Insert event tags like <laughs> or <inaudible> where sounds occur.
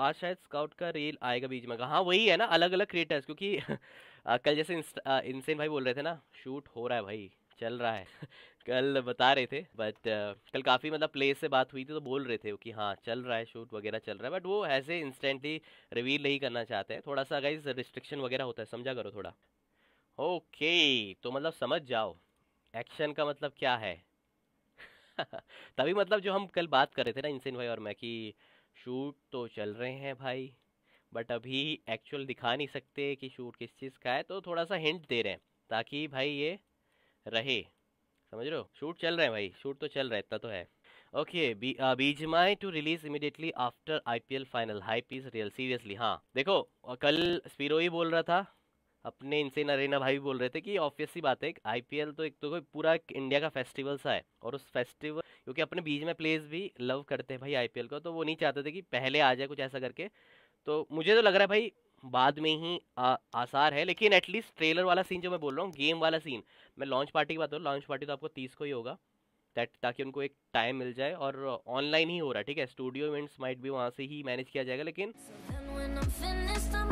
आज शायद स्काउट का रील आएगा बीच में हाँ वही है ना अलग अलग क्रिएटर्स क्योंकि <laughs> कल जैसे इंसेन भाई बोल रहे थे ना शूट हो रहा है भाई चल रहा है <laughs> कल बता रहे थे बट कल काफ़ी मतलब प्लेस से बात हुई थी तो बोल रहे थे कि हाँ चल रहा है शूट वगैरह चल रहा है बट वो ऐसे इंस्टेंटली रिवील नहीं करना चाहते हैं थोड़ा सा गाइज रिस्ट्रिक्शन वगैरह होता है समझा करो थोड़ा ओके तो मतलब समझ जाओ एक्शन का मतलब क्या है <laughs> तभी मतलब जो हम कल बात कर रहे थे ना इंसिन भाई और मैं कि शूट तो चल रहे हैं भाई बट अभी एक्चुअल दिखा नहीं सकते कि शूट किस चीज़ का है तो थोड़ा सा हिंट दे रहे हैं ताकि भाई ये रहे समझ रहे हो शूट चल रहे हैं भाई शूट तो चल रहा है इतना तो है okay be my to release immediately after IPL final hype is real seriously हाँ देखो कल स्पीरो ही बोल रहा था अपने इनसे नरेना भाई बोल रहे थे कि ऑब्वियस ही बात है आई पी एल तो एक तो पूरा इंडिया का फेस्टिवल सा है और उस फेस्टिवल क्योंकि अपने बीच में प्लेस भी लव करते हैं भाई आई पी एल को तो वो नहीं चाहते थे कि पहले आ जाए कुछ ऐसा करके तो मुझे तो लग रहा है भाई बाद में ही आ, आसार है लेकिन एटलीस्ट ट्रेलर वाला सीन जो मैं बोल रहा हूँ गेम वाला सीन मैं लॉन्च पार्टी की बात करूँ लॉन्च पार्टी तो आपको तीस को ही होगा दैट ताकि उनको एक टाइम मिल जाए और ऑनलाइन ही हो रहा है ठीक है स्टूडियो इवेंट्स माइट भी वहाँ से ही मैनेज किया जाएगा लेकिन so